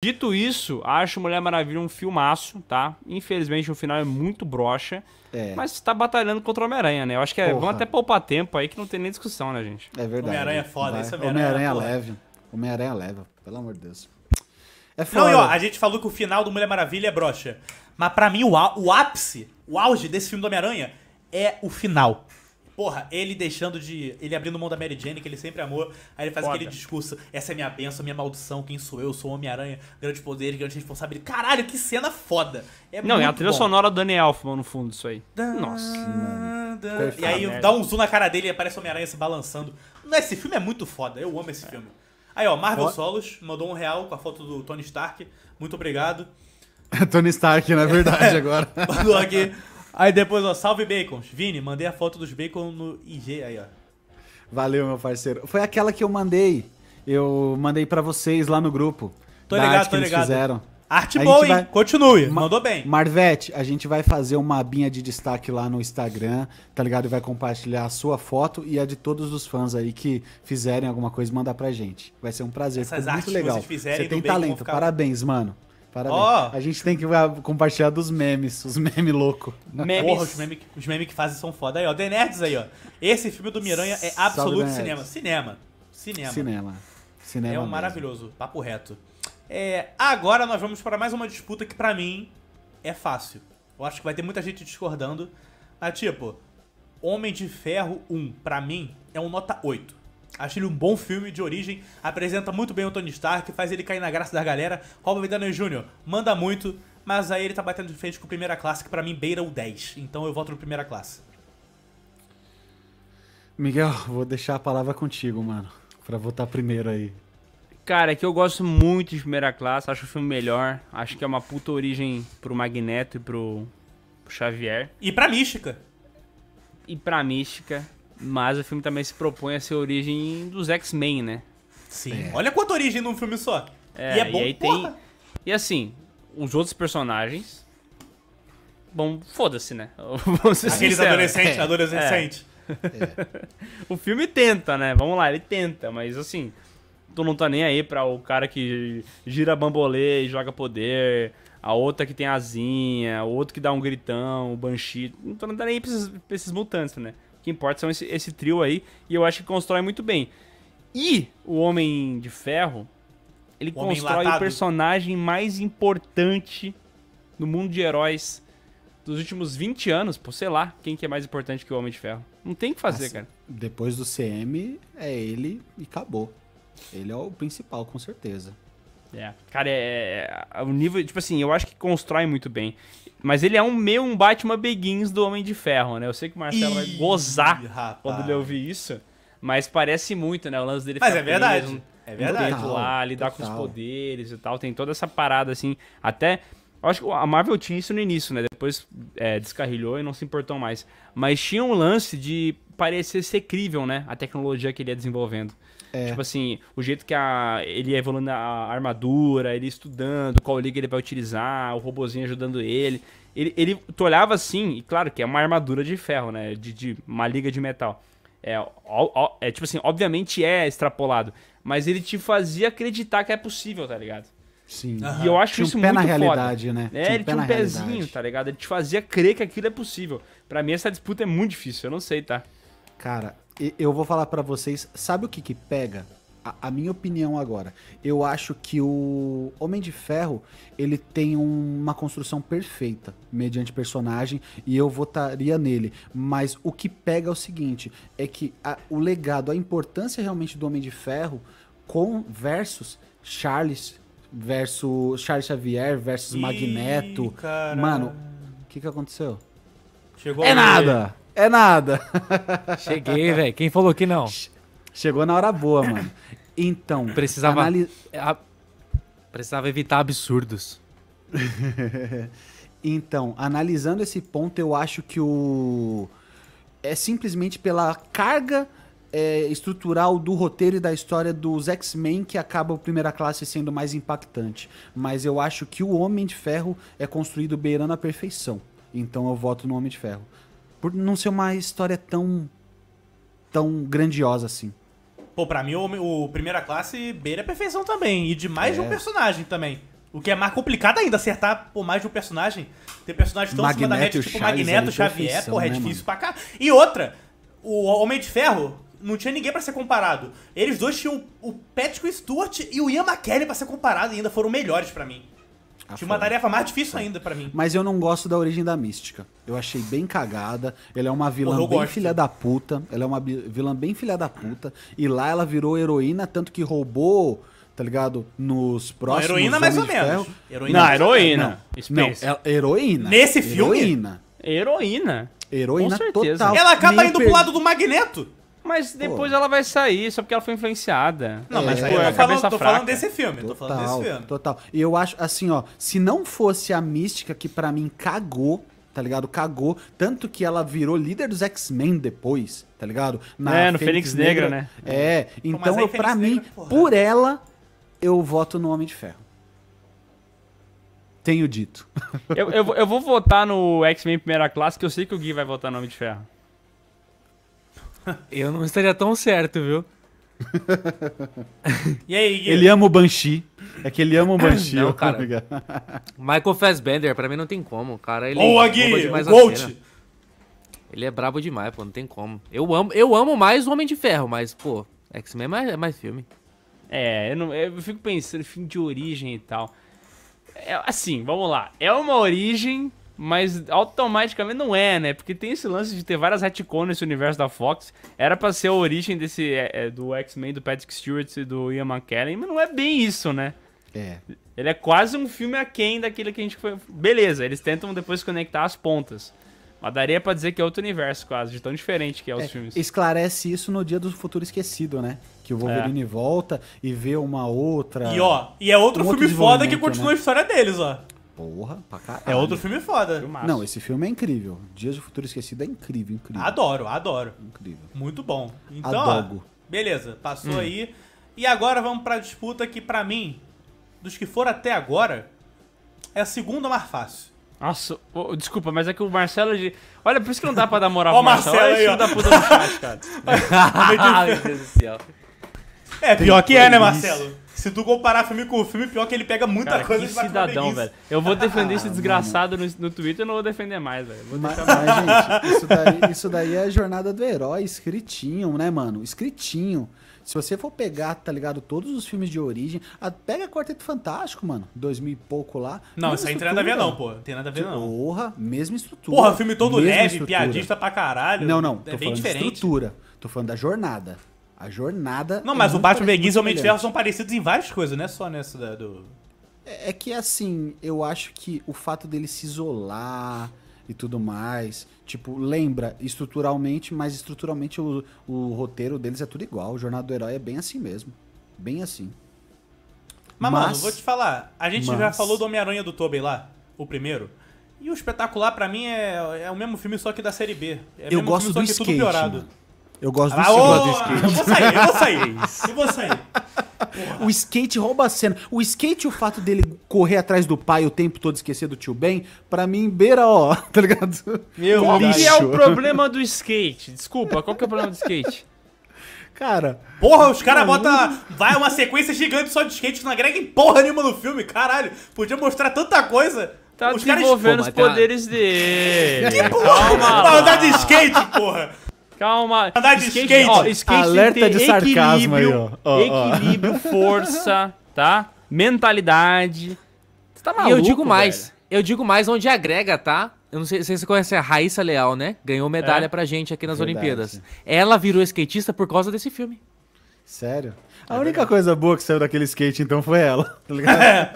Dito isso, acho Mulher Maravilha um filmaço, tá? Infelizmente o final é muito broxa, é. mas tá batalhando contra o Homem-Aranha, né? Eu acho que é, até poupar tempo aí que não tem nem discussão, né, gente? É verdade. Homem-Aranha é foda, isso é Homem-Aranha leve. Homem-Aranha leva, pelo amor de Deus. É foda. Não, e ó, a gente falou que o final do Mulher Maravilha é broxa, mas para mim o, o ápice, o auge desse filme do Homem-Aranha é o final. Porra, ele deixando de. Ele abrindo mão da Mary Jane, que ele sempre amou. Aí ele faz Foda. aquele discurso: essa é minha benção, minha maldição, quem sou eu? Sou Homem-Aranha, grande poder, grande responsabilidade. Caralho, que cena foda! É não, é a trilha bom. sonora do Daniel Elfman no fundo, isso aí. Da, Nossa. Da, e aí merda. dá um zoom na cara dele e aparece Homem-Aranha se balançando. Esse filme é muito foda, eu amo esse é. filme. Aí, ó, Marvel What? Solos mandou um real com a foto do Tony Stark. Muito obrigado. Tony Stark, na verdade, agora. mandou aqui. Aí depois, ó, salve bacons. Vini, mandei a foto dos bacons no IG aí, ó. Valeu, meu parceiro. Foi aquela que eu mandei. Eu mandei para vocês lá no grupo. Tô ligado, tô ligado. Fizeram. Arte boa, hein? Vai... Continue, Ma mandou bem. Marvete, a gente vai fazer uma abinha de destaque lá no Instagram, tá ligado? E vai compartilhar a sua foto e a de todos os fãs aí que fizerem alguma coisa, mandar pra gente. Vai ser um prazer, Essas muito legal. Vocês fizerem Você tem talento, ficar... parabéns, mano. Parabéns. Oh. A gente tem que ah, compartilhar dos memes, os memes louco. Porra, os memes, os meme que fazem são foda. Aí, ó, The Nerds aí, ó. Esse filme do Miranha é absoluto cinema. Cinema. Cinema. Cinema. Cinema. É um mesmo. maravilhoso. Papo reto. É, agora nós vamos para mais uma disputa que para mim é fácil. Eu acho que vai ter muita gente discordando. Mas, tipo, Homem de Ferro 1, para mim, é um nota 8. Acho ele um bom filme de origem, apresenta muito bem o Tony Stark, faz ele cair na graça da galera. Robert Downey Jr. manda muito, mas aí ele tá batendo de frente com o Primeira Classe, que pra mim beira o 10. Então eu voto no Primeira Classe. Miguel, vou deixar a palavra contigo, mano, pra votar primeiro aí. Cara, é que eu gosto muito de Primeira Classe, acho o filme melhor. Acho que é uma puta origem pro Magneto e pro, pro Xavier. E pra Mística. E pra Mística. Mas o filme também se propõe a ser a origem dos X-Men, né? Sim. É. Olha quanta origem num filme só. É, e é bom, e aí tem E assim, os outros personagens. Bom, foda-se, né? Aqueles adolescentes, adolescente. É. É. o filme tenta, né? Vamos lá, ele tenta, mas assim, tu não tá nem aí pra o cara que gira bambolê e joga poder, a outra que tem asinha, o outro que dá um gritão, o banshee. Não tá nem aí pra esses, pra esses mutantes, né? que importa são esse, esse trio aí, e eu acho que constrói muito bem. E o Homem de Ferro, ele o constrói o personagem mais importante no mundo de heróis dos últimos 20 anos, pô, sei lá, quem que é mais importante que o Homem de Ferro. Não tem o que fazer, assim, cara. Depois do CM, é ele e acabou. Ele é o principal, com certeza. É. Cara, é, é, O nível. Tipo assim, eu acho que constrói muito bem. Mas ele é um meio um Batman Begins do Homem de Ferro, né? Eu sei que o Marcelo Ih, vai gozar rapaz. quando ele ouvir isso. Mas parece muito, né? O lance dele Mas é verdade. Preso, é verdade. Lá, lidar total. com os poderes e tal. Tem toda essa parada, assim. Até eu acho que a Marvel tinha isso no início, né? Depois é, descarrilhou e não se importou mais. Mas tinha um lance de parecer ser crível, né? A tecnologia que ele ia desenvolvendo. É. Tipo assim, o jeito que a, ele ia evoluindo a armadura, ele estudando, qual liga ele vai utilizar, o robozinho ajudando ele. Ele, ele tu olhava assim, e claro que é uma armadura de ferro, né? De, de uma liga de metal. É, ó, é tipo assim, obviamente é extrapolado, mas ele te fazia acreditar que é possível, tá ligado? Sim. Uhum. E eu acho tinha isso um pé muito na realidade, foda. né? É, tinha ele um tinha um pezinho, realidade. tá ligado? Ele te fazia crer que aquilo é possível. Para mim essa disputa é muito difícil, eu não sei, tá? Cara, eu vou falar para vocês, sabe o que que pega? A, a, minha opinião agora. Eu acho que o Homem de Ferro, ele tem um, uma construção perfeita mediante personagem e eu votaria nele. Mas o que pega é o seguinte, é que a, o legado, a importância realmente do Homem de Ferro com versus Charles versus Charles Xavier versus Ih, Magneto. Mano, o que, que aconteceu? Chegou é nada! É nada! Cheguei, velho. Quem falou que não? Chegou na hora boa, mano. Então, precisava, a... precisava evitar absurdos. então, analisando esse ponto, eu acho que o é simplesmente pela carga é, estrutural do roteiro e da história dos X-Men que acaba o Primeira Classe sendo mais impactante. Mas eu acho que o Homem de Ferro é construído beirando a perfeição. Então eu voto no Homem de Ferro. Por não ser uma história tão. tão grandiosa assim. Pô, pra mim o, o Primeira Classe beira a perfeição também. E de mais é. de um é. personagem também. O que é mais complicado ainda, acertar por mais de um personagem. Ter personagens tão Magneto, acima da média, tipo é Magneto, Xavier, porra, é né, difícil mano? pra cá. E outra, o Homem de Ferro não tinha ninguém para ser comparado. Eles dois tinham o Patrick Stewart e o Ian McKellen para ser comparado e ainda foram melhores para mim. Ah, tinha uma tarefa mais difícil ainda para mim. Mas eu não gosto da origem da Mística. Eu achei bem cagada. Ela é uma vilã Porra, bem gosto. filha da puta. Ela é uma vilã bem filha da puta. E lá ela virou heroína, tanto que roubou tá ligado? Nos próximos. Não, heroína mais ou menos. Heroína não, heroína. Não, não é heroína. Nesse filme? Heroína. Heroína. Heroína Com certeza. total. Ela acaba Meio indo per... pro lado do Magneto. Mas depois Pô. ela vai sair, só porque ela foi influenciada. Não, mas é, eu tô, falando, tô falando, desse filme. Total, tô falando desse filme. Total. E eu acho, assim, ó, se não fosse a mística que para mim cagou tá ligado? Cagou. Tanto que ela virou líder dos X-Men depois, tá ligado? Na é, no Fênix, Fênix Negra, Negra, né? É. Então, Pô, eu, pra mim, por ela, eu voto no Homem de Ferro. Tenho dito. eu, eu, eu vou votar no X-Men Primeira Classe, que eu sei que o Gui vai votar no Homem de Ferro. Eu não estaria tão certo, viu? e aí, Ele ama o Banshee. É que ele ama o Banshee. não, cara. Michael Fassbender, pra mim não tem como, cara. Ele Boa, Gui! Volt! Ele é brabo demais, pô, não tem como. Eu amo, eu amo mais o Homem de Ferro, mas, pô, X-Men é mais, é mais filme. É, eu, não, eu fico pensando, filme de origem e tal. É, assim, vamos lá. É uma origem mas automaticamente não é, né? Porque tem esse lance de ter várias retcons nesse universo da Fox. Era pra ser a origem desse é, é, do X-Men, do Patrick Stewart e do Ian McKellen, mas não é bem isso, né? É. Ele é quase um filme aquém daquele que a gente foi. Beleza, eles tentam depois conectar as pontas. Mas daria pra dizer que é outro universo, quase, de tão diferente que é os é, filmes. Esclarece isso no Dia do Futuro Esquecido, né? Que o Wolverine é. volta e vê uma outra. E ó, e é outro um filme outro foda que continua né? a história deles, ó. Porra, pra caralho. É outro filme foda. Filmaço. Não, esse filme é incrível. Dias do Futuro Esquecido é incrível, incrível. Adoro, adoro. Incrível. Muito bom. Então, Adogo. beleza, passou hum. aí. E agora vamos pra disputa que, para mim, dos que foram até agora, é a segunda mais fácil. Nossa, oh, desculpa, mas é que o Marcelo de. Olha, por isso que não dá pra dar moral pro Marcelo. Marcelo aí, da puta do chat, cara. Ai, meu Deus do céu. É, pior que é, né, Marcelo? Se tu comparar filme com filme, pior que ele pega muita cara, coisa. Que cidadão, velho. Eu vou defender ah, esse desgraçado no, no, Twitter, e não vou defender mais, velho. Vou mas, deixar... mas, gente, isso daí, isso daí é a jornada do herói, escritinho, né, mano? Escritinho. Se você for pegar, tá ligado, todos os filmes de origem, a, pega Quarteto Fantástico, mano, 2000 e pouco lá. Não, isso aí não tem nada a ver não, pô. Tem nada a ver não. Porra, mesma estrutura. Porra, filme todo leve, estrutura. piadista pra caralho. Não, não, é tô bem falando diferente. de estrutura. Tô falando da jornada. A jornada. Não, mas é o Batman Begins e o Homem de Ferro são parecidos em várias coisas, não é só nessa da, do. É, é que assim, eu acho que o fato dele se isolar e tudo mais. Tipo, lembra estruturalmente, mas estruturalmente o, o roteiro deles é tudo igual. O Jornada do Herói é bem assim mesmo. Bem assim. Mas, mas mano, vou te falar. A gente mas... já falou do Homem-Aranha do Tobey lá, o primeiro. E o espetacular para mim é, é o mesmo filme, só que da série B. É eu gosto filme, do skate, mano. Eu gosto do ah, oh, do skate. Eu vou sair, eu vou sair. eu vou sair. Porra. O skate rouba a cena. O skate, o fato dele correr atrás do pai o tempo todo esquecer do tio Ben, pra mim beira, ó, tá ligado? Meu, qual lixo. que é o problema do skate? Desculpa, qual que é o problema do skate? Cara. Porra, os caras botam. Vai uma sequência gigante só de skate que não agrega em porra nenhuma no filme, caralho. Podia mostrar tanta coisa. Tá os desenvolvendo caras... os tá- poderes dele. Que porra! Calma. Maldade de skate, porra! Calma. Andar de skate. skate. Ó, skate Alerta de sarcasmo aí, ó. equilíbrio, força, tá? Mentalidade. Você tá maluco, E eu digo mais. Velho. Eu digo mais onde agrega, tá? Eu não sei, se você conhece a Raíssa Leal, né? Ganhou medalha é? pra gente aqui nas Verdade. Olimpíadas. Ela virou skatista por causa desse filme. Sério? É a é única verdade. coisa boa que saiu daquele skate, então, foi ela. Tá ligado? É,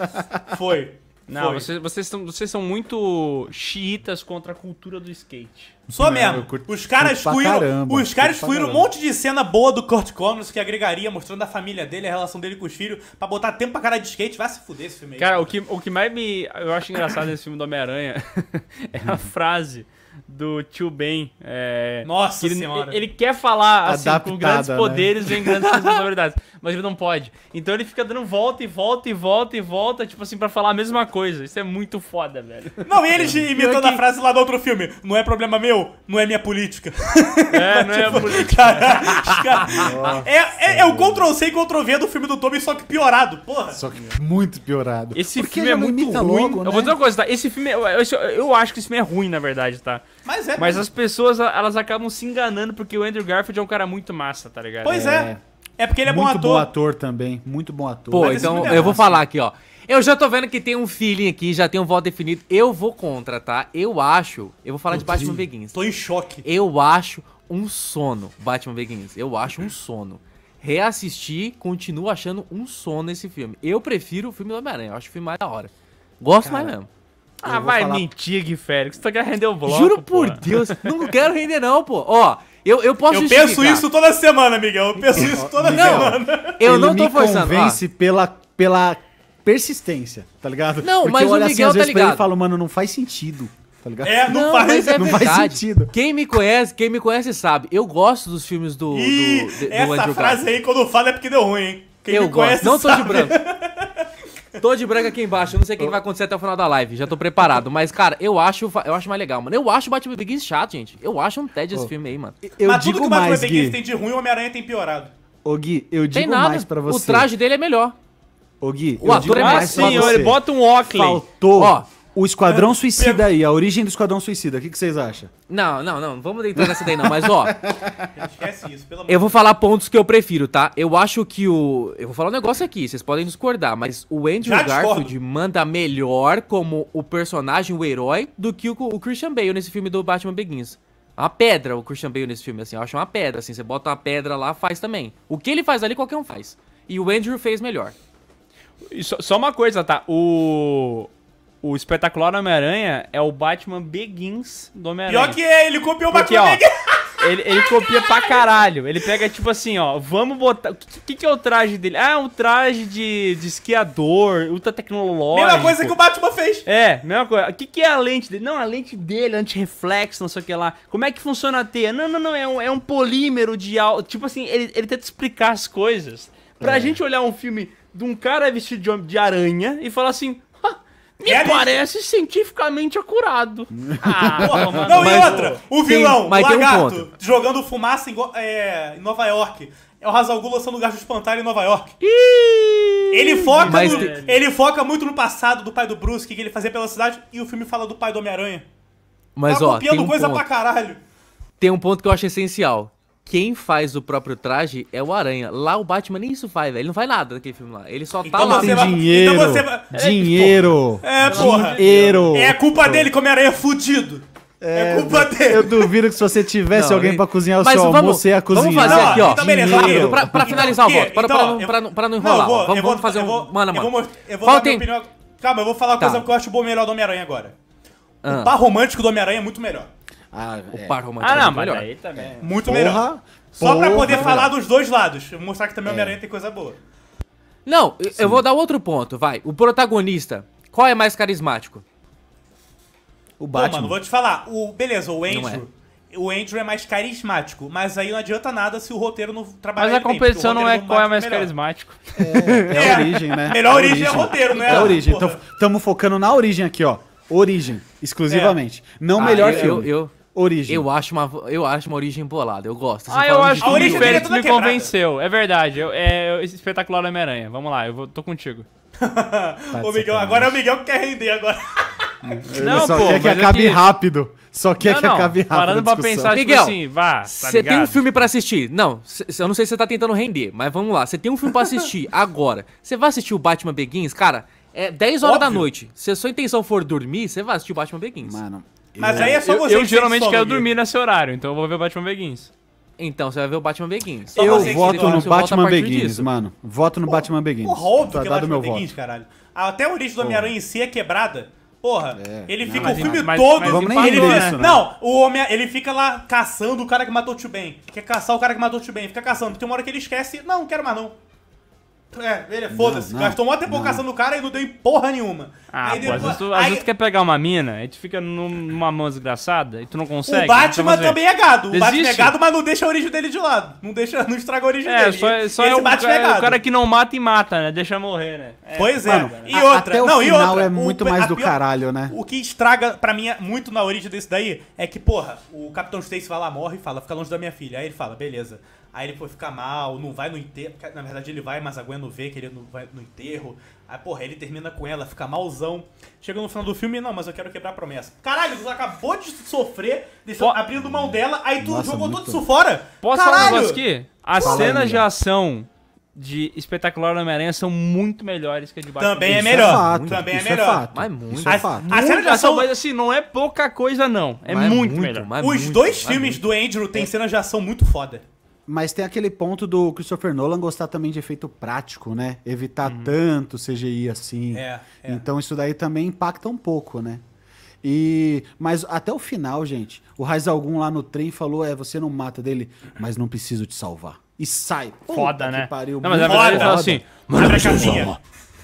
foi. Não, vocês, vocês, são, vocês são muito xiitas contra a cultura do skate. Sou mesmo. Curto, os caras fuíram, caramba, os caras fuíram um monte de cena boa do Kurt Connors que agregaria, mostrando a família dele, a relação dele com os filhos, pra botar tempo pra cara de skate. Vai se fuder esse filme aí. Cara, o que, o que mais me, eu acho engraçado nesse filme do Homem-Aranha é a frase do tio Ben. É, Nossa senhora! Ele quer falar assim, com grandes né? poderes vem grandes responsabilidades, mas ele não pode. Então ele fica dando volta e volta e volta e volta, tipo assim, para falar a mesma coisa. Isso é muito foda, velho. Não, e ele imitou a frase lá do outro filme: Não é problema meu, não é minha política. É, não é tipo, é a política. Cara, é, é, é, o Ctrl C e Ctrl V do filme do Toby, só que piorado, porra. Só que muito piorado. Esse Porque filme é muito ruim. Logo, né? Eu vou né? dizer uma coisa, tá? Esse filme, é, eu, eu, eu acho que esse filme é ruim, na verdade, tá? Mas é. Mas as pessoas, elas acabam se enganando porque o Andrew Garfield é um cara muito massa, tá ligado? Pois é. É, é porque ele é muito bom ator. Muito bom ator também. Muito bom ator. Pô, Mas então é eu vou falar aqui, ó. Eu já tô vendo que tem um feeling aqui, já tem um voto definido. Eu vou contra, tá? Eu acho. Eu vou falar de Batman Begins. Tô em choque. Eu acho um sono, Batman Begins. Eu acho um sono. reassistir continuo achando um sono esse filme. Eu prefiro o filme do Homem-Aranha. Eu acho o filme mais da hora. Gosto Cara, mais mesmo. Ah, vai falar... mentir, Gui Félix. Tu quer render o bloco, Juro por Deus, não quero render não, pô. Ó, eu, eu posso Eu penso isso toda semana, Miguel. Eu penso isso toda não, semana. Eu não tô forçando. Ele me convence pela, pela persistência, tá ligado? Não, Porque mas eu olho o assim, Miguel assim, tá ligado. Ele fala, mano, não faz sentido. Tá ligado? É, não, não faz, é não faz sentido. Quem me conhece, quem me conhece sabe. Eu gosto dos filmes do, Ih, do, do, essa Andrew frase aí quando fala é porque deu ruim, hein? Quem eu me gosto. conhece não sabe. tô de branco. Tô de branco aqui embaixo, eu não sei o que, que vai acontecer até o final da live, já tô preparado. Mas, cara, eu acho, eu acho mais legal, mano. Eu acho o Batman Begins chato, gente. Eu acho um TED esse filme aí, mano. Eu Mas digo tudo que o Batman mais, Begins Gui. tem de ruim, o Homem-Aranha tem piorado. Ô, Gui, eu digo tem nada. mais pra você. O traje dele é melhor. Ô, Gui, o ator é mais sim, pra você. ele bota um óculos. Faltou. Ó, o Esquadrão é, Suicida é. aí, a origem do Esquadrão Suicida, o que, que, vocês acham? Não, não, não, vamos entrar nessa daí não, mas ó. Esquece isso, pelo amor Eu vou falar pontos que eu prefiro, tá? Eu acho que o. Eu vou falar um negócio aqui, vocês podem discordar, mas o Andrew Garfield manda melhor como o personagem, o herói, do que o, o Christian Bale nesse filme do Batman Begins. a uma pedra o Christian Bale nesse filme, assim, eu acho uma pedra, assim, você bota uma pedra lá, faz também. O que ele faz ali, qualquer um faz. E o Andrew fez melhor. Só, uma coisa, tá? O. O espetacular Homem-Aranha é o Batman Begins do Homem-Aranha. Pior que é, ele copiou o Batman Begins. Ele, ele copia pra caralho. Ele pega tipo assim, ó, vamos botar. O que, que, que é o traje dele? Ah, é um traje de, de esquiador, ultra tecnológico. Mesma coisa que o Batman fez. É, mesma coisa. O que, que é a lente dele? Não, a lente dele, anti-reflexo, não sei o que lá. Como é que funciona a teia? Não, não, não, é um, é um polímero de alto. Tipo assim, ele, ele tenta explicar as coisas. Pra é. gente olhar um filme de um cara vestido de, de aranha e falar assim. Me é parece ali... cientificamente acurado. ah, porra, mano. Não, mas, e outra, o vilão, o lagarto, um jogando fumaça em, é, em Nova York é o Hazal Gul lançando o Garfo Espantalho em Nova York. ele foca, no, tem... ele foca muito no passado do pai do Bruce, que ele fazia pela cidade, e o filme fala do pai do Homem-Aranha. Mas, tá ó, copiando tem um coisa ponto. pra caralho. Tem um ponto que eu acho essencial quem faz o próprio traje é o Aranha. Lá o Batman nem isso faz, velho. Ele não faz nada naquele filme lá. Ele só tá então tá lá. Tem vai... dinheiro, então você vai... É, tipo, dinheiro. É, porra. Dinheiro. É culpa dele como Aranha é fudido. É, é culpa dele. Eu duvido que se você tivesse não, alguém pra cozinhar o Mas seu vamos, almoço, você ia cozinhar. Vamos fazer aqui, ó. Então, beleza, pra, pra então, finalizar então, o voto. então, pra, não, eu... pra, pra, não enrolar. Não, vou, vamos, vou, vamos fazer eu vou, um... Mano, mano. Eu vou, eu vou dar tem... minha opinião... Calma, eu vou falar uma tá. coisa que eu acho bom melhor do Homem-Aranha agora. Ah. O par romântico do Homem-Aranha é muito melhor. Ah, o é. par romântico. Ah, é não, é mas melhor. aí também. É. Muito porra, melhor. Só pra poder falar dos dois lados. Mostrar que também o é. Homem-Aranha tem coisa boa. Não, Sim. eu vou dar outro ponto, vai. O protagonista, qual é mais carismático? O Batman. Pô, mano, vou te falar. O, beleza, o Andrew. O Andrew é mais carismático, mas aí não adianta nada se o roteiro não trabalha Mas a competição bem, não é qual é mais melhor. carismático. É, a origem, né? Melhor origem, é roteiro, né? É a origem. Então, tamo focando na origem aqui, ó. Origem, exclusivamente. Não ah, melhor eu, filme. eu, eu... Origem. Eu acho uma, eu acho uma origem bolada, eu gosto. Assim, ah, eu acho que o Fênix me é quebrada. convenceu. É verdade, eu, é, é espetacular Homem-Aranha. Vamos lá, eu vou, tô contigo. O Miguel, agora é o Miguel que quer render agora. não, só pô, quer que acabe que... rápido. Só quer não, que acabe rápido. Parando pra pensar, tipo Miguel, tipo assim, vá. Você tá tem um filme pra assistir? Não, cê, eu não sei se você tá tentando render, mas vamos lá. Você tem um filme pra assistir agora. Você vai assistir o Batman Begins, cara? É 10 horas Óbvio. da noite. Se a sua intenção for dormir, você vai assistir o Batman Begins. Mano, mas aí é só você. Eu, eu geralmente quero dormir nesse horário, então eu vou ver o Batman Begins. Então, você vai ver o Batman Begins. Só eu voto no Batman Begins, mano. Voto no Batman Begins. O Hulk, tá que é meu Begins, voto. caralho. Até a origem do Homem-Aranha em si é quebrada. Porra, é. ele fica não, o filme mas, todo. Mas, mas vamos nem ele, isso, né? Não, o homem, ele fica lá caçando o cara que matou o Tio Ben. Quer caçar o cara que matou o Tio Ben. Fica caçando. Tem uma hora que ele esquece. Não, não quero mais não. É, ele é foda-se. Gastou uma tempocação no cara e não deu em porra nenhuma. Ah, aí pô, às tu, às vezes tu quer pegar uma mina, a tu fica numa mão desgraçada e tu não consegue. O Batman também é gado. O Desiste? Batman é gado, mas não deixa a origem dele de lado. Não, deixa, não estraga a origem é, dele. Só, é, só é, o, Batman é, o cara que não mata e mata, né? Deixa morrer, né? É, pois é. Mano, e outra. Até o final e outra. é muito o, mais do pior, caralho, né? O que estraga pra mim é, muito na origem desse daí é que, porra, o Capitão Stacy vai lá, morre e fala, fica longe da minha filha. Aí ele fala, beleza. Aí ele pô, fica mal, não vai no enterro. Na verdade, ele vai, mas a Gwen não vê que ele não vai no enterro. Aí, porra, ele termina com ela, fica malzão. Chega no final do filme, não, mas eu quero quebrar a promessa. Caralho, tu acabou de sofrer, deixou, abrindo mão dela, aí tu Nossa, jogou muito... isso fora. Posso Caralho. falar um negócio aqui? As cenas de ação de Espetacular Homem-Aranha são muito melhores que a de Batman. Também é, é melhor. também é, é melhor. mas muito. É as, A, cena de ação, mas assim, não é pouca coisa, não. É muito, muito, melhor. Os muito, dois filmes muito. do Andrew têm cenas de ação muito foda. Mas tem aquele ponto do Christopher Nolan gostar também de efeito prático, né? Evitar uhum. tanto CGI assim. É, é. Então isso daí também impacta um pouco, né? E mas até o final, gente, o Raiz Algum lá no trem falou: "É, você não mata dele, mas não preciso te salvar." E sai. Foda, né? Pariu, não, mas é verdade ele fala assim: "Abre a casinha."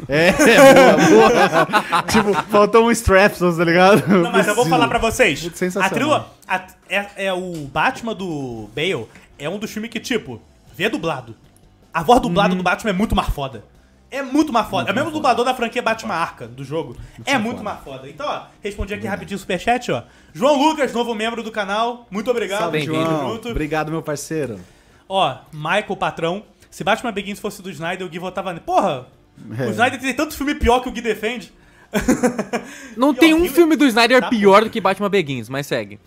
É, boa, boa. tipo, faltou um straps, tá ligado? Não, mas eu vou falar pra vocês. Sensacional. A trilha, é, é o Batman do Bale é um dos filmes que, tipo, vê dublado. A voz dublada uhum. do Batman é muito mais foda. É muito mais foda. Muito é o mesmo dublador da franquia Batman Arca, do jogo. Muito é muito mais foda. Então, ó, respondi aqui rapidinho o superchat, ó. João Lucas, novo membro do canal. Muito obrigado. Salve, João. Obrigado, meu parceiro. Ó, Michael Patrão. Se Batman Begins fosse do Snyder, o Gui votava nele. Porra! É. O Snyder tem tanto filme pior que o Gui defende. Não e, tem ó, um filme do Snyder tá pior do que Batman Begins, mas segue.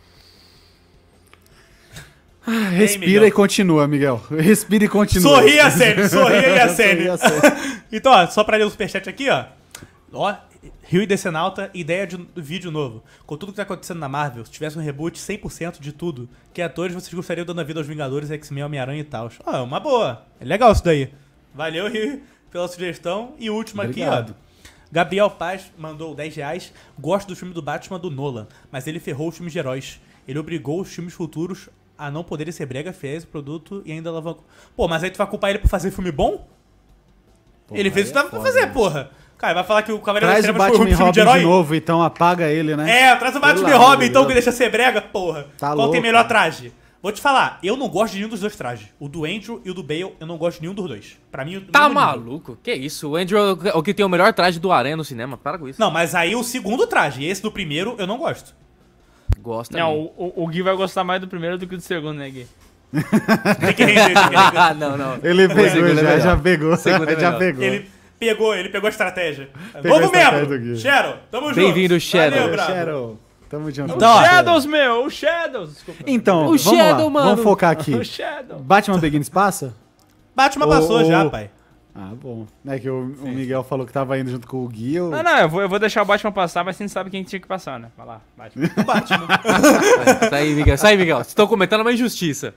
Ah, respira Ei, e continua, Miguel. Respira e continua. Sorria, Sene. Sorria e acende. então, ó, só pra ler o superchat aqui, ó. Ó, Rio e Decenalta, ideia de vídeo novo. Com tudo que tá acontecendo na Marvel, se tivesse um reboot 100% de tudo, que atores vocês gostariam dando a vida aos Vingadores, X-Men, Homem-Aranha e tal? Ah, é uma boa. É legal isso daí. Valeu, Rio, pela sugestão. E última aqui, ó. Gabriel Paz mandou 10 reais. Gosto do filme do Batman do Nolan, mas ele ferrou os filmes de heróis. Ele obrigou os filmes futuros a não poder ser brega, fez o produto e ainda alavancou. Pô, mas aí tu vai culpar ele por fazer filme bom? Porra, ele fez o que é tava é pra fazer, né? porra. Cara, vai falar que o Cavaleiro traz das Trevas foi um filme de herói? de novo, então apaga ele, né? É, traz o Batman Pelo Robin, então, que deixa ser brega, porra. Tá Qual louco, tem melhor traje? Vou te falar, eu não gosto de nenhum dos dois trajes. O do Andrew e o do Bale, eu não gosto de nenhum dos dois. Pra mim, Tá maluco? Que isso? O Andrew é o que tem o melhor traje do Aranha no cinema. Para com isso. Não, mas aí o segundo traje, esse do primeiro, eu não gosto. Gosta. Não, mesmo. o, o Gui vai gostar mais do primeiro do que do segundo, né, Gui? não, não. Ele é pegou, já, é já pegou. É já pegou. Ele pegou, ele pegou a estratégia. Pegou Vamos mesmo! Shadow, tamo junto. Bem-vindo, Shadow. Tamo junto. o então, então, Shadows, meu! O Shadows! Desculpa. Então, o vamos Shadow, lá. mano. Vamos focar aqui. O Shadow. Batman Begins passa? Batman passou oh, já, pai. Ah, bom. É que o, o Miguel falou que tava indo junto com o Gui. Ou... Não, não, eu vou, eu vou deixar o Batman passar, mas você não sabe quem tinha que passar, né? Vai lá, Batman. Batman. sai, tá Miguel, sai, Miguel. Vocês estão comentando uma injustiça.